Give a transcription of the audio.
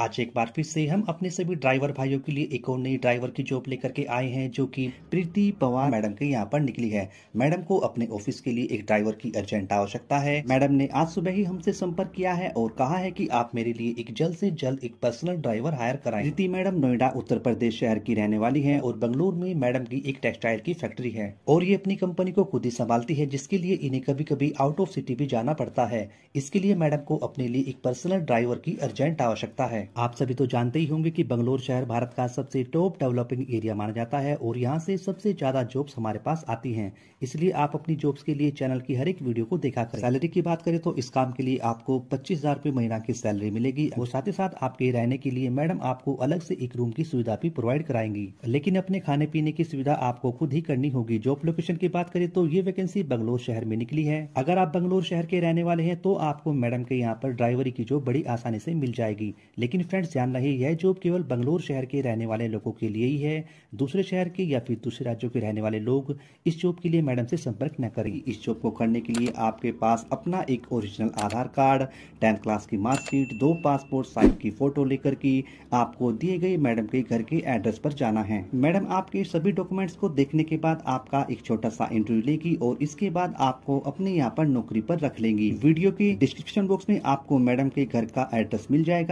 आज एक बार फिर से हम अपने सभी ड्राइवर भाइयों के लिए एक और नई ड्राइवर की जॉब लेकर के आए हैं जो कि प्रीति पवार मैडम के यहाँ पर निकली है मैडम को अपने ऑफिस के लिए एक ड्राइवर की अर्जेंट आवश्यकता है मैडम ने आज सुबह ही हमसे संपर्क किया है और कहा है कि आप मेरे लिए एक जल्द से जल्द एक पर्सनल ड्राइवर हायर कराए प्रीति मैडम नोएडा उत्तर प्रदेश शहर की रहने वाली है और बंगलोर में मैडम की एक टेक्सटाइल की फैक्ट्री है और ये अपनी कंपनी को खुद ही संभालती है जिसके लिए इन्हें कभी कभी आउट ऑफ सिटी भी जाना पड़ता है इसके लिए मैडम को अपने लिए एक पर्सनल ड्राइवर की अर्जेंट आवश्यकता है आप सभी तो जानते ही होंगे कि बंगलोर शहर भारत का सबसे टॉप डेवलपिंग एरिया माना जाता है और यहाँ से सबसे ज्यादा जॉब्स हमारे पास आती हैं इसलिए आप अपनी जॉब्स के लिए चैनल की हर एक वीडियो को देखा करें सैलरी की बात करें तो इस काम के लिए आपको पच्चीस हजार रूपए महीना की सैलरी मिलेगी और साथ ही साथ आपके रहने के लिए मैडम आपको अलग ऐसी एक रूम की सुविधा भी प्रोवाइड कराएंगी लेकिन अपने खाने पीने की सुविधा आपको खुद ही करनी होगी जॉब लोकेशन की बात करें तो ये वैकेंसी बंगलोर शहर में निकली है अगर आप बंगलोर शहर के रहने वाले हैं तो आपको मैडम के यहाँ पर ड्राइवरी की जॉब बड़ी आसानी से मिल जाएगी लेकिन लेकिन फ्रेंड्स जानना ही यह जॉब केवल बंगलोर शहर के रहने वाले लोगों के लिए ही है दूसरे शहर के या फिर दूसरे राज्यों के रहने वाले लोग इस जॉब के लिए मैडम से संपर्क न करें इस जॉब को करने के लिए आपके पास अपना एक original Aadhaar card tenth class की मार्कशीट दो पासपोर्ट साइज की फ़ोटो लेकर की आपको दिए गए मैडम के घर के एड्रेस पर जाना है मैडम आपके सभी डॉक्यूमेंट्स को देखने के बाद आपका एक छोटा सा इंटरव्यू लेगी और इसके बाद आपको अपने यहाँ पर नौकरी पर रख लेंगी वीडियो के डिस्क्रिप्शन बॉक्स में आपको मैडम के घर का एड्रेस मिल जाएगा